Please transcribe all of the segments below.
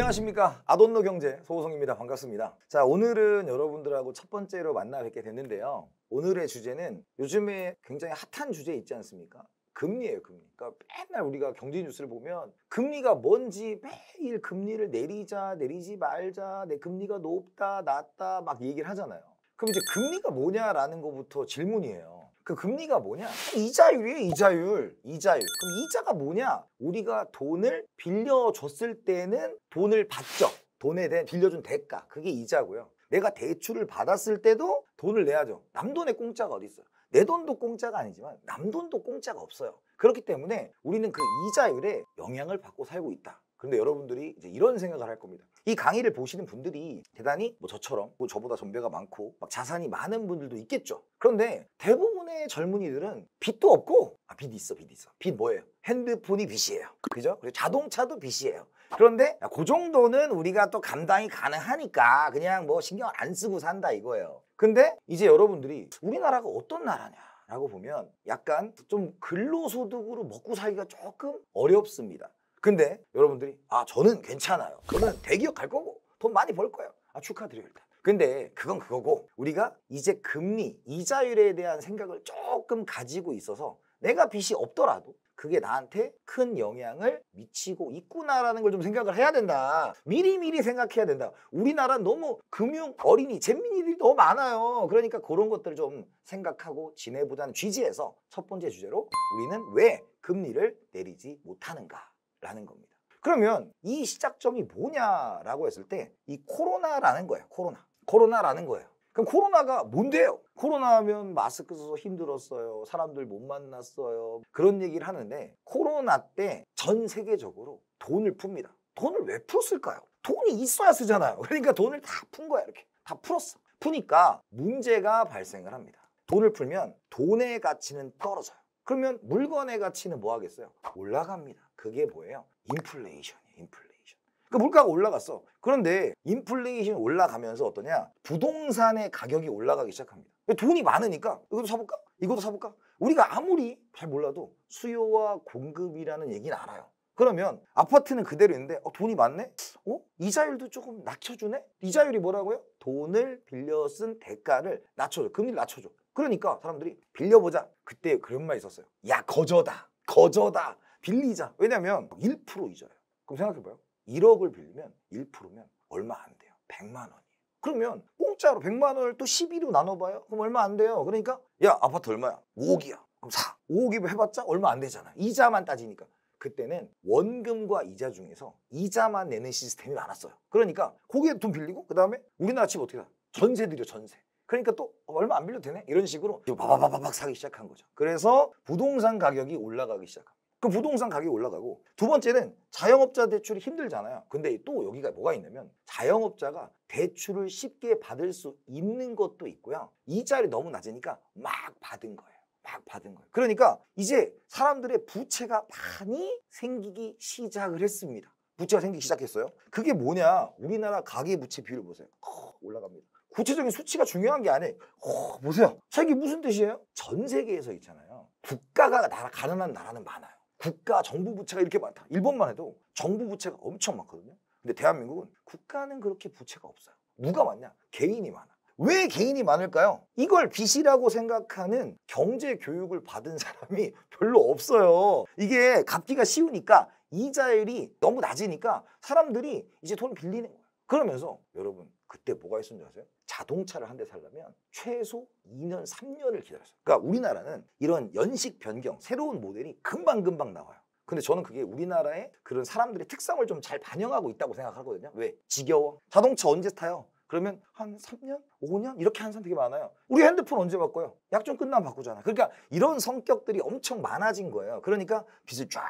안녕하십니까 아돈노 경제 소호성입니다 반갑습니다 자 오늘은 여러분들하고 첫 번째로 만나 뵙게 됐는데요 오늘의 주제는 요즘에 굉장히 핫한 주제 있지 않습니까 금리예요 금리 그러니까 맨날 우리가 경제 뉴스를 보면 금리가 뭔지 매일 금리를 내리자 내리지 말자 내 금리가 높다 낮다 막 얘기를 하잖아요 그럼 이제 금리가 뭐냐라는 것부터 질문이에요 그 금리가 뭐냐? 이자율이에요, 이자율. 이자율. 그럼 이자가 뭐냐? 우리가 돈을 빌려줬을 때는 돈을 받죠. 돈에 대한 빌려준 대가. 그게 이자고요. 내가 대출을 받았을 때도 돈을 내야죠. 남돈의 공짜가 어디 있어요? 내 돈도 공짜가 아니지만 남 돈도 공짜가 없어요. 그렇기 때문에 우리는 그 이자율에 영향을 받고 살고 있다. 그런데 여러분들이 이제 이런 생각을 할 겁니다. 이 강의를 보시는 분들이 대단히 뭐 저처럼 뭐 저보다 전배가 많고 막 자산이 많은 분들도 있겠죠. 그런데 대부분의 젊은이들은 빚도 없고 아, 빚 있어 빚 있어 빚 뭐예요? 핸드폰이 빚이에요. 그죠? 그리고 자동차도 빚이에요. 그런데 그 정도는 우리가 또 감당이 가능하니까 그냥 뭐 신경 안 쓰고 산다 이거예요. 근데 이제 여러분들이 우리나라가 어떤 나라냐? 라고 보면 약간 좀 근로소득으로 먹고 살기가 조금 어렵습니다. 근데 여러분들이 아 저는 괜찮아요. 저는 대기업 갈 거고 돈 많이 벌 거예요. 아 축하드려요 일단. 근데 그건 그거고 우리가 이제 금리 이자율에 대한 생각을 조금 가지고 있어서 내가 빚이 없더라도 그게 나한테 큰 영향을 미치고 있구나라는 걸 좀 생각을 해야 된다. 미리미리 생각해야 된다. 우리나라 너무 금융 어린이, 잼민이들이 너무 많아요. 그러니까 그런 것들을 좀 생각하고 지내보다는 취지해서첫 번째 주제로 우리는 왜 금리를 내리지 못하는가. 라는 겁니다. 그러면 이 시작점이 뭐냐라고 했을 때 이 코로나라는 거예요. 코로나. 코로나라는 거예요. 그럼 코로나가 뭔데요? 코로나 하면 마스크 써서 힘들었어요. 사람들 못 만났어요. 그런 얘기를 하는데 코로나 때 전 세계적으로 돈을 풉니다. 돈을 왜 풀었을까요? 돈이 있어야 쓰잖아요. 그러니까 돈을 다 푼 거야 이렇게. 다 풀었어. 푸니까 문제가 발생을 합니다. 돈을 풀면 돈의 가치는 떨어져요. 그러면 물건의 가치는 뭐 하겠어요? 올라갑니다. 그게 뭐예요? 인플레이션이에요, 인플레이션. 그 물가가 올라갔어. 그런데 인플레이션 올라가면서 어떠냐? 부동산의 가격이 올라가기 시작합니다. 돈이 많으니까 이것도 사볼까? 이것도 사볼까? 우리가 아무리 잘 몰라도 수요와 공급이라는 얘기는 알아요. 그러면 아파트는 그대로 있는데 어, 돈이 많네? 어? 이자율도 조금 낮춰주네? 이자율이 뭐라고요? 돈을 빌려 쓴 대가를 낮춰줘. 금리를 낮춰줘. 그러니까 사람들이 빌려보자. 그때 그런 말 있었어요. 야 거저다. 거저다. 빌리자. 왜냐면 1% 이자예요. 그럼 생각해봐요. 1억을 빌리면 1%면 얼마 안 돼요. 100만 원이에요. 그러면 공짜로 100만 원을 또 12로 나눠봐요. 그럼 얼마 안 돼요. 그러니까 야 아파트 얼마야? 5억이야. 그럼 사. 5억이 해봤자 얼마 안 되잖아. 이자만 따지니까. 그때는 원금과 이자 중에서 이자만 내는 시스템이 많았어요. 그러니까 거기에 돈 빌리고 그다음에 우리나라 집 어떻게 사? 전세 들여 전세. 그러니까 또 얼마 안 빌려도 되네 이런 식으로 바바바박 사기 시작한 거죠. 그래서 부동산 가격이 올라가기 시작합니다. 그 부동산 가격이 올라가고 두 번째는 자영업자 대출이 힘들잖아요. 근데 또 여기가 뭐가 있냐면 자영업자가 대출을 쉽게 받을 수 있는 것도 있고요. 이자를 너무 낮으니까 막 받은 거예요. 막 받은 거예요. 그러니까 이제 사람들의 부채가 많이 생기기 시작을 했습니다. 부채가 생기기 시작했어요. 그게 뭐냐? 우리나라 가계 부채 비율 보세요. 어, 올라갑니다. 구체적인 수치가 중요한 게 아니에요. 어, 보세요. 자, 이게 무슨 뜻이에요? 전 세계에서 있잖아요. 국가가 나라 가난한 나라는 많아요. 국가 정부 부채가 이렇게 많다. 일본만 해도 정부 부채가 엄청 많거든요. 근데 대한민국은 국가는 그렇게 부채가 없어요. 누가 많냐? 개인이 많아. 왜 개인이 많을까요? 이걸 빚이라고 생각하는 경제 교육을 받은 사람이 별로 없어요. 이게 갚기가 쉬우니까 이자율이 너무 낮으니까 사람들이 이제 돈 빌리는 거예요. 그러면서 여러분 그때 뭐가 있었는지 아세요? 자동차를 한 대 살려면 최소 2년, 3년을 기다렸어요. 그러니까 우리나라는 이런 연식 변경, 새로운 모델이 금방금방 나와요. 근데 저는 그게 우리나라의 그런 사람들의 특성을 좀 잘 반영하고 있다고 생각하거든요. 왜? 지겨워. 자동차 언제 타요? 그러면 한 3년, 5년 이렇게 하는 사람 되게 많아요. 우리 핸드폰 언제 바꿔요? 약 좀 끝나면 바꾸잖아. 그러니까 이런 성격들이 엄청 많아진 거예요. 그러니까 빚을 쫙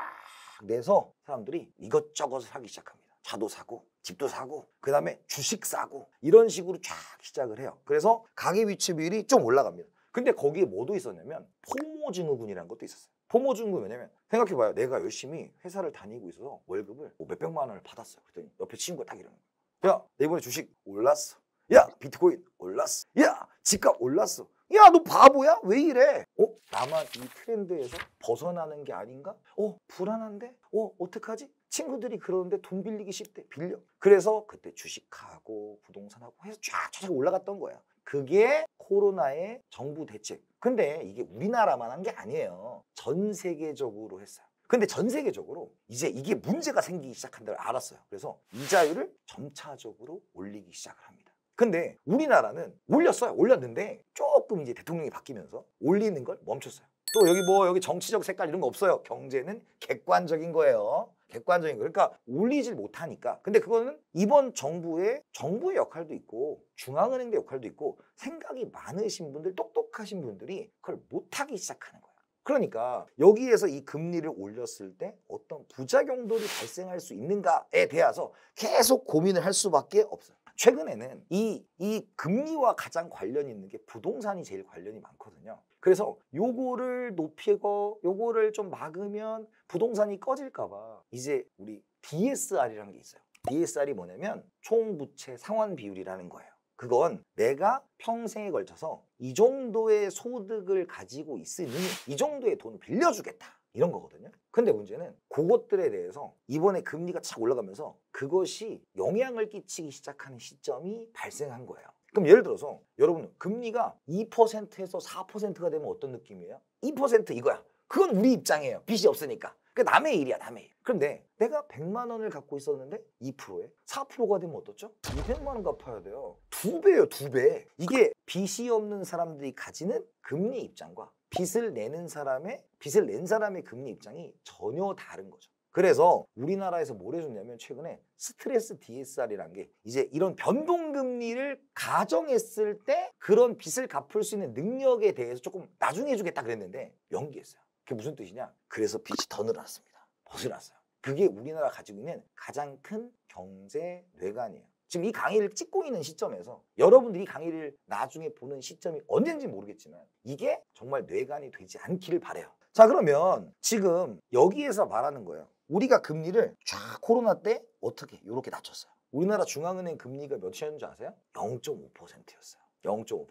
내서 사람들이 이것저것 을하기 시작합니다. 차도 사고 집도 사고 그다음에 주식 사고 이런 식으로 쫙 시작을 해요. 그래서 가계 위치 비율이 좀 올라갑니다. 근데 거기에 뭐도 있었냐면 포모증후군이라는 것도 있었어요. 포모증후군 왜냐면 생각해봐요. 내가 열심히 회사를 다니고 있어서 월급을 뭐 몇백만 원을 받았어요. 그랬더니 옆에 친구가 딱 이러는 거예요. 야, 이번에 주식 올랐어. 야, 비트코인 올랐어. 야, 집값 올랐어. 야, 너 바보야? 왜 이래? 어? 나만 이 트렌드에서 벗어나는 게 아닌가? 어, 불안한데? 어, 어떡하지? 친구들이 그러는데 돈 빌리기 쉽대 빌려 그래서 그때 주식하고 부동산하고 해서 쫙 쫙 올라갔던 거야 그게 코로나의 정부 대책 근데 이게 우리나라만 한 게 아니에요 전 세계적으로 했어요 근데 전 세계적으로 이제 이게 문제가 생기기 시작한다를 알았어요 그래서 이자율을 점차적으로 올리기 시작을 합니다 근데 우리나라는 올렸어요 올렸는데 조금 이제 대통령이 바뀌면서 올리는 걸 멈췄어요 또 여기 뭐 여기 정치적 색깔 이런 거 없어요. 경제는 객관적인 거예요. 객관적인 거. 그러니까 올리질 못하니까. 근데 그거는 이번 정부의 정부의 역할도 있고 중앙은행의 역할도 있고 생각이 많으신 분들, 똑똑하신 분들이 그걸 못하기 시작하는 거예요. 그러니까 여기에서 이 금리를 올렸을 때 어떤 부작용들이 발생할 수 있는가에 대해서 계속 고민을 할 수밖에 없어요. 최근에는 이, 이 금리와 가장 관련 있는 게 부동산이 제일 관련이 많거든요. 그래서 요거를 높이고 요거를 좀 막으면 부동산이 꺼질까봐 이제 우리 DSR이라는 게 있어요. DSR이 뭐냐면 총부채 상환 비율이라는 거예요. 그건 내가 평생에 걸쳐서 이 정도의 소득을 가지고 있으니 이 정도의 돈을 빌려주겠다. 이런 거거든요. 근데 문제는 그것들에 대해서 이번에 금리가 착 올라가면서 그것이 영향을 끼치기 시작하는 시점이 발생한 거예요. 그럼 예를 들어서 여러분 금리가 2%에서 4%가 되면 어떤 느낌이에요? 2% 이거야. 그건 우리 입장이에요. 빚이 없으니까. 그 남의 일이야, 남의 일. 그런데 내가 100만 원을 갖고 있었는데 2%에 4%가 되면 어떻죠? 200만 원 갚아야 돼요. 두 배예요, 두 배. 이게 빚이 없는 사람들이 가지는 금리 입장과 빚을 내는 사람의 빚을 낸 사람의 금리 입장이 전혀 다른 거죠. 그래서 우리나라에서 뭘 해줬냐면 최근에 스트레스 DSR이란 게 이제 이런 변동금리를 가정했을 때 그런 빚을 갚을 수 있는 능력에 대해서 조금 나중에 해주겠다 그랬는데 연기했어요. 그게 무슨 뜻이냐? 그래서 빚이 더 늘어났습니다. 벗어났어요. 그게 우리나라 가지고 있는 가장 큰 경제 뇌관이에요. 지금 이 강의를 찍고 있는 시점에서 여러분들이 강의를 나중에 보는 시점이 언젠지 모르겠지만 이게 정말 뇌관이 되지 않기를 바래요. 자 그러면 지금 여기에서 말하는 거예요. 우리가 금리를 쫙 코로나 때 어떻게 이렇게 낮췄어요. 우리나라 중앙은행 금리가 몇이었는지 아세요? 0.5%였어요. 0.5%.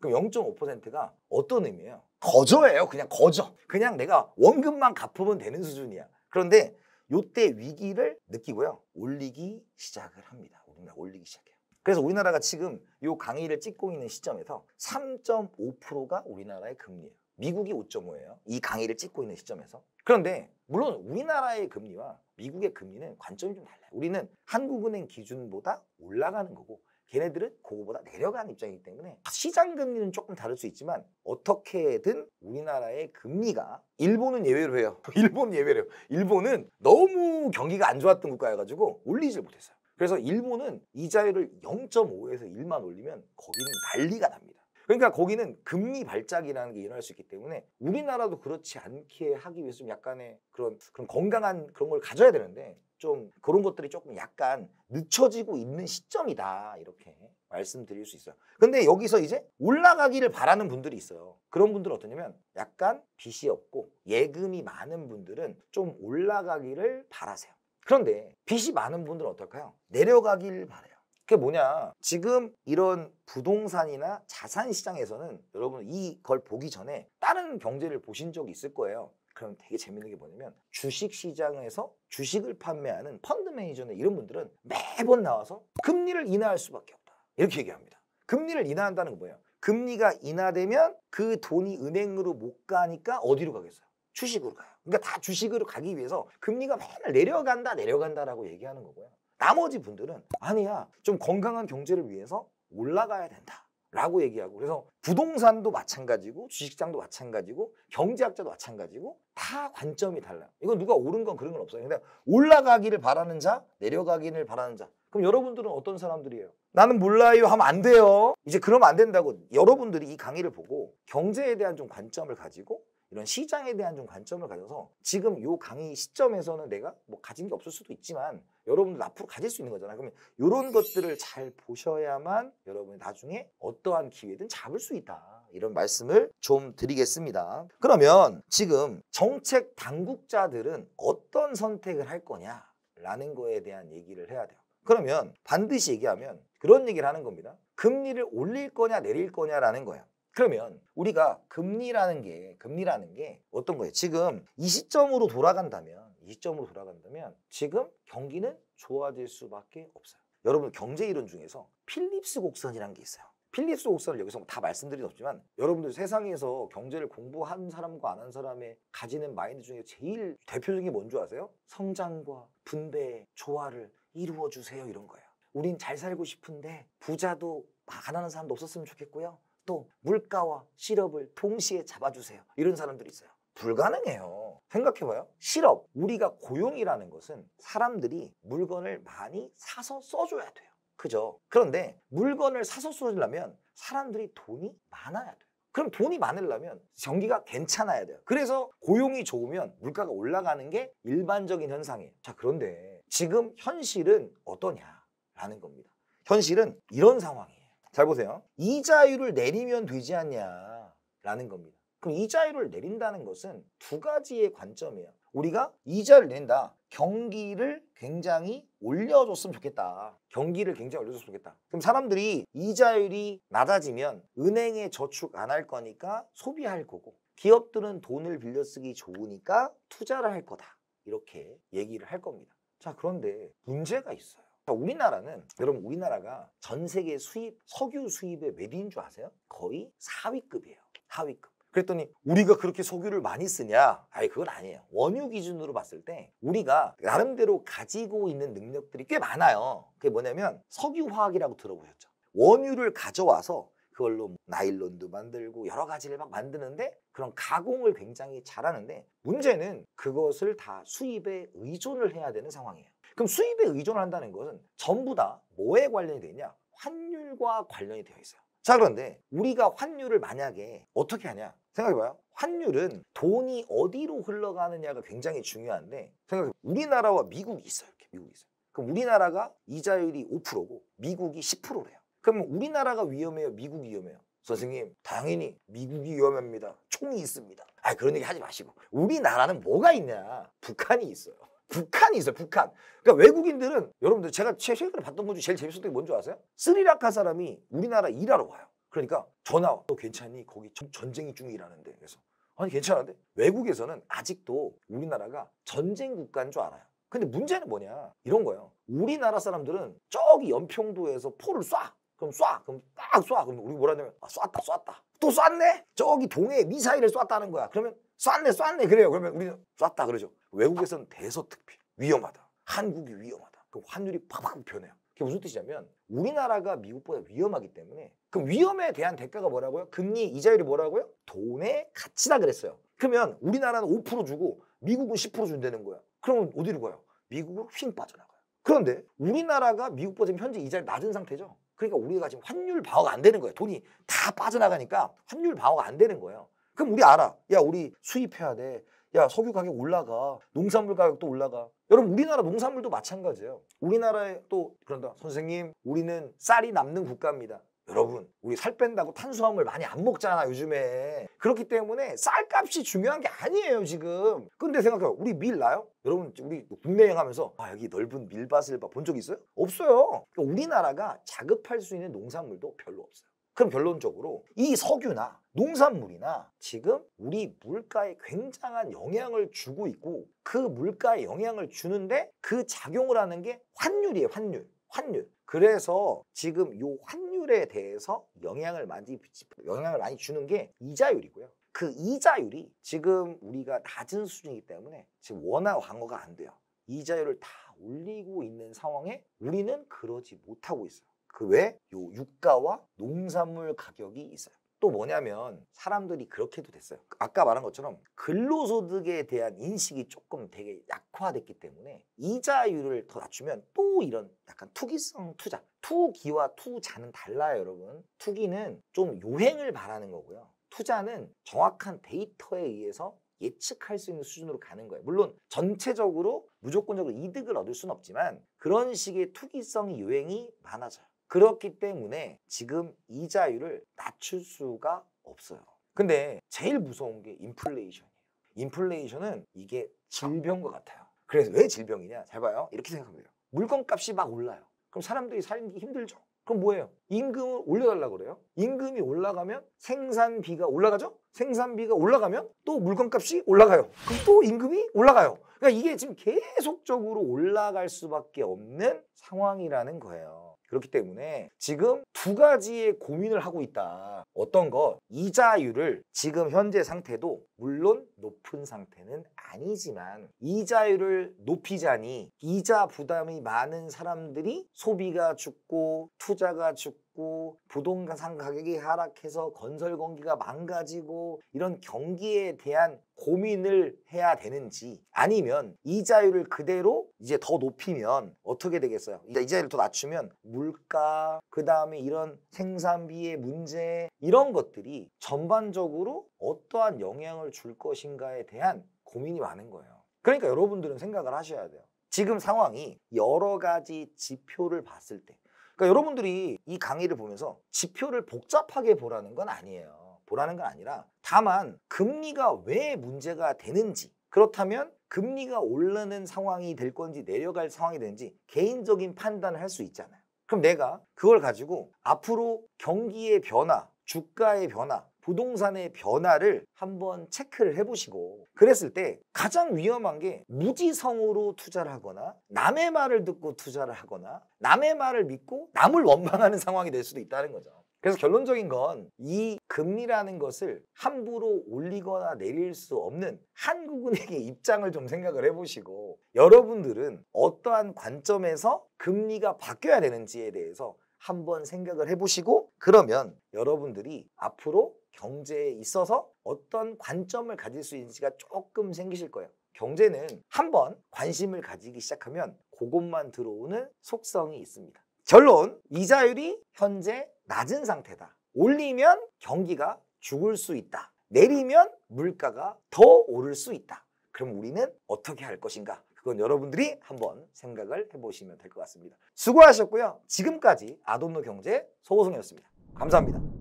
그럼 0.5%가 어떤 의미예요? 거저예요. 그냥 거저. 그냥 내가 원금만 갚으면 되는 수준이야. 그런데 요때 위기를 느끼고요. 올리기 시작을 합니다. 막 올리기 시작해요. 그래서 우리나라가 지금 이 강의를 찍고 있는 시점에서 3.5%가 우리나라의 금리예요. 미국이 5.5예요. 이 강의를 찍고 있는 시점에서. 그런데 물론 우리나라의 금리와 미국의 금리는 관점이 좀 달라요. 우리는 한국은행 기준보다 올라가는 거고 걔네들은 그거보다 내려가는 입장이기 때문에 시장 금리는 조금 다를 수 있지만 어떻게든 우리나라의 금리가 일본은 예외로 해요. 일본 예외로 해요. 일본은 너무 경기가 안 좋았던 국가여가지고 올리질 못했어요. 그래서 일본은 이자율을 0.5에서 1만 올리면 거기는 난리가 납니다. 그러니까 거기는 금리 발작이라는 게 일어날 수 있기 때문에 우리나라도 그렇지 않게 하기 위해서 좀 약간의 그런 그런 건강한 그런 걸 가져야 되는데 좀 그런 것들이 조금 약간 늦춰지고 있는 시점이다 이렇게 말씀드릴 수 있어요. 근데 여기서 이제 올라가기를 바라는 분들이 있어요. 그런 분들은 어떠냐면 약간 빚이 없고 예금이 많은 분들은 좀 올라가기를 바라세요. 그런데 빚이 많은 분들은 어떨까요? 내려가길 바래요. 그게 뭐냐? 지금 이런 부동산이나 자산 시장에서는 여러분 이걸 보기 전에 다른 경제를 보신 적이 있을 거예요. 그럼 되게 재밌는 게 뭐냐면 주식 시장에서 주식을 판매하는 펀드 매니저나 이런 분들은 매번 나와서 금리를 인하할 수밖에 없다. 이렇게 얘기합니다. 금리를 인하한다는 거 뭐예요? 금리가 인하되면 그 돈이 은행으로 못 가니까 어디로 가겠어요? 주식으로 가요. 그러니까 다 주식으로 가기 위해서 금리가 맨날 내려간다 내려간다라고 얘기하는 거고요. 나머지 분들은 아니야 좀 건강한 경제를 위해서 올라가야 된다. 라고 얘기하고 그래서 부동산도 마찬가지고 주식장도 마찬가지고 경제학자도 마찬가지고 다 관점이 달라요. 이건 누가 옳은 건 그런 건 없어요. 근데 올라가기를 바라는 자, 내려가기를 바라는 자. 그럼 여러분들은 어떤 사람들이에요? 나는 몰라요 하면 안 돼요. 이제 그러면 안 된다고 여러분들이 이 강의를 보고 경제에 대한 좀 관점을 가지고 이런 시장에 대한 좀 관점을 가져서 지금 요 강의 시점에서는 내가 뭐 가진 게 없을 수도 있지만 여러분들 앞으로 가질 수 있는 거잖아요. 그러면 이런 것들을 잘 보셔야만 여러분이 나중에 어떠한 기회든 잡을 수 있다. 이런 말씀을 좀 드리겠습니다. 그러면 지금 정책 당국자들은 어떤 선택을 할 거냐라는 거에 대한 얘기를 해야 돼요. 그러면 반드시 얘기하면 그런 얘기를 하는 겁니다. 금리를 올릴 거냐 내릴 거냐라는 거예요. 그러면 우리가 금리라는 게 금리라는 게 어떤 거예요? 지금 이 시점으로 돌아간다면 이 시점으로 돌아간다면 지금 경기는 좋아질 수밖에 없어요. 여러분 경제 이론 중에서 필립스 곡선이라는 게 있어요. 필립스 곡선을 여기서 다 말씀드린 없지만 여러분들 세상에서 경제를 공부한 사람과 안 한 사람의 가지는 마인드 중에 제일 대표적인 게 뭔 줄 아세요? 성장과 분배 조화를 이루어 주세요 이런 거예요. 우린 잘 살고 싶은데 부자도 가난한 사람도 없었으면 좋겠고요. 또 물가와 시럽을 동시에 잡아주세요. 이런 사람들이 있어요. 불가능해요. 생각해봐요. 실업, 우리가 고용이라는 것은 사람들이 물건을 많이 사서 써줘야 돼요. 그죠? 그런데 물건을 사서 써주려면 사람들이 돈이 많아야 돼요. 그럼 돈이 많으려면 경기가 괜찮아야 돼요. 그래서 고용이 좋으면 물가가 올라가는 게 일반적인 현상이에요. 자, 그런데 지금 현실은 어떠냐라는 겁니다. 현실은 이런 상황이에요. 잘 보세요. 이자율을 내리면 되지 않냐라는 겁니다. 그럼 이자율을 내린다는 것은 두 가지의 관점이에요. 우리가 이자를 낸다. 경기를 굉장히 올려줬으면 좋겠다. 경기를 굉장히 올려줬으면 좋겠다. 그럼 사람들이 이자율이 낮아지면 은행에 저축 안 할 거니까 소비할 거고 기업들은 돈을 빌려 쓰기 좋으니까 투자를 할 거다. 이렇게 얘기를 할 겁니다. 자, 그런데 문제가 있어요. 그러니까 우리나라는 여러분 우리나라가 전 세계 수입 석유 수입의 몇 위인 줄 아세요? 거의 4위급이에요. 4위급. 그랬더니 우리가 그렇게 석유를 많이 쓰냐? 아니 그건 아니에요. 원유 기준으로 봤을 때 우리가 나름대로 가지고 있는 능력들이 꽤 많아요. 그게 뭐냐면 석유화학이라고 들어보셨죠? 원유를 가져와서 그걸로 나일론도 만들고 여러 가지를 막 만드는데 그런 가공을 굉장히 잘하는데 문제는 그것을 다 수입에 의존을 해야 되는 상황이에요. 그럼 수입에 의존 한다는 것은 전부 다 뭐에 관련이 되냐 환율과 관련이 되어 있어요. 자 그런데 우리가 환율을 만약에 어떻게 하냐? 생각해봐요. 환율은 돈이 어디로 흘러가느냐가 굉장히 중요한데 생각해 우리나라와 미국이 있어요. 이렇게 미국이 있어요. 그럼 우리나라가 이자율이 5%고 미국이 10%래요. 그럼 우리나라가 위험해요? 미국이 위험해요? 선생님 당연히 미국이 위험합니다. 총이 있습니다. 아 그런 얘기 하지 마시고 우리나라는 뭐가 있냐? 북한이 있어요. 북한이 있어요. 북한. 그러니까 외국인들은 여러분들 제가 최근에 봤던 것 중에 제일 재밌었던 게 뭔지 아세요? 스리라카 사람이 우리나라 일하러 와요. 그러니까 전화 너 괜찮니? 거기 전쟁이 중이라는데. 그래서 아니 괜찮은데 외국에서는 아직도 우리나라가 전쟁 국가인 줄 알아요. 근데 문제는 뭐냐 이런 거예요. 우리나라 사람들은 저기 연평도에서 포를 쏴. 그럼 쏴. 그럼 딱 쏴. 그럼 우리 뭐라냐면 하 아, 았다았다또 쐈네? 저기 동해에 미사일을 쐈다는 거야. 그러면 쐈네 쐈네 그래요. 그러면 우리는 쐈다 그러죠. 외국에선 대서특필 위험하다. 한국이 위험하다. 그 환율이 팍팍 변해요. 그게 무슨 뜻이냐면 우리나라가 미국보다 위험하기 때문에 그럼 위험에 대한 대가가 뭐라고요? 금리 이자율이 뭐라고요? 돈의 가치다 그랬어요. 그러면 우리나라는 5% 주고 미국은 10% 준다는 거야. 그러면 어디로 가요? 미국으로 휙 빠져나가요. 그런데 우리나라가 미국보다 지금 현재 이자율 낮은 상태죠. 그러니까 우리가 지금 환율 방어가 안 되는 거예요. 돈이 다 빠져나가니까 환율 방어가 안 되는 거예요. 그럼 우리 알아. 야, 우리 수입해야 돼. 야 석유 가격 올라가 농산물 가격도 올라가 여러분 우리나라 농산물도 마찬가지예요 우리나라에 또 그런다 선생님 우리는 쌀이 남는 국가입니다 여러분 우리 살 뺀다고 탄수화물 많이 안 먹잖아 요즘에 그렇기 때문에 쌀값이 중요한 게 아니에요 지금 근데 생각해요 우리 밀 나요? 여러분 우리 국내 여행하면서 아 여기 넓은 밀밭을 본적 있어요? 없어요 그러니까 우리나라가 자급할 수 있는 농산물도 별로 없어요 그럼 결론적으로 이 석유나 농산물이나 지금 우리 물가에 굉장한 영향을 주고 있고 그 물가에 영향을 주는데 그 작용을 하는 게 환율이에요, 환율. 환율. 그래서 지금 요 환율에 대해서 영향을 많이 영향을 많이 주는 게 이자율이고요. 그 이자율이 지금 우리가 낮은 수준이기 때문에 지금 원화 강화가 안 돼요. 이자율을 다 올리고 있는 상황에 우리는 그러지 못하고 있어요. 그외요 유가와 농산물 가격이 있어요. 또 뭐냐면 사람들이 그렇게도 됐어요. 아까 말한 것처럼 근로소득에 대한 인식이 조금 되게 약화됐기 때문에 이자율을 더 낮추면 또 이런 약간 투기성 투자, 투기와 투자는 달라요, 여러분. 투기는 좀 요행을 바라는 거고요. 투자는 정확한 데이터에 의해서 예측할 수 있는 수준으로 가는 거예요. 물론 전체적으로 무조건적으로 이득을 얻을 수는 없지만 그런 식의 투기성 유행이 많아져요. 그렇기 때문에 지금 이자율을 낮출 수가 없어요. 근데 제일 무서운 게 인플레이션이에요. 인플레이션은 이게 질병과 같아요. 그래서 왜 질병이냐? 잘 봐요. 이렇게 생각하면 요 물건값이 막 올라요. 그럼 사람들이 살기 힘들죠. 그럼 뭐예요? 임금을 올려달라고 그래요. 임금이 올라가면 생산비가 올라가죠? 생산비가 올라가면 또 물건값이 올라가요. 그럼 또 임금이 올라가요. 그러니까 이게 지금 계속적으로 올라갈 수밖에 없는 상황이라는 거예요. 그렇기 때문에 지금 두 가지의 고민을 하고 있다. 어떤 것? 이자율을 지금 현재 상태도 물론 높은 상태는 아니지만 이자율을 높이자니 이자 부담이 많은 사람들이 소비가 죽고 투자가 죽고 없고 부동산 가격이 하락해서 건설 공기가 망가지고 이런 경기에 대한 고민을 해야 되는지 아니면 이자율을 그대로 이제 더 높이면 어떻게 되겠어요? 이자율을 더 낮추면 물가, 그 다음에 이런 생산비의 문제 이런 것들이 전반적으로 어떠한 영향을 줄 것인가에 대한 고민이 많은 거예요. 그러니까 여러분들은 생각을 하셔야 돼요. 지금 상황이 여러 가지 지표를 봤을 때 그러니까 여러분들이 이 강의를 보면서 지표를 복잡하게 보라는 건 아니에요. 보라는 건 아니라 다만 금리가 왜 문제가 되는지 그렇다면 금리가 올라는 상황이 될 건지 내려갈 상황이 되는지 개인적인 판단을 할 수 있잖아요. 그럼 내가 그걸 가지고 앞으로 경기의 변화, 주가의 변화 부동산의 변화를 한번 체크를 해보시고 그랬을 때 가장 위험한 게 무지성으로 투자를 하거나 남의 말을 듣고 투자를 하거나 남의 말을 믿고 남을 원망하는 상황이 될 수도 있다는 거죠. 그래서 결론적인 건 이 금리라는 것을 함부로 올리거나 내릴 수 없는 한국은행의 입장을 좀 생각을 해보시고 여러분들은 어떠한 관점에서 금리가 바뀌어야 되는지에 대해서 한번 생각을 해보시고 그러면 여러분들이 앞으로 경제에 있어서 어떤 관점을 가질 수 있는지가 조금 생기실 거예요. 경제는 한번 관심을 가지기 시작하면 그것만 들어오는 속성이 있습니다. 결론, 이자율이 현재 낮은 상태다. 올리면 경기가 죽을 수 있다. 내리면 물가가 더 오를 수 있다. 그럼 우리는 어떻게 할 것인가? 그건 여러분들이 한번 생각을 해보시면 될 것 같습니다. 수고하셨고요. 지금까지 아돈노 경제 소호성이었습니다. 감사합니다.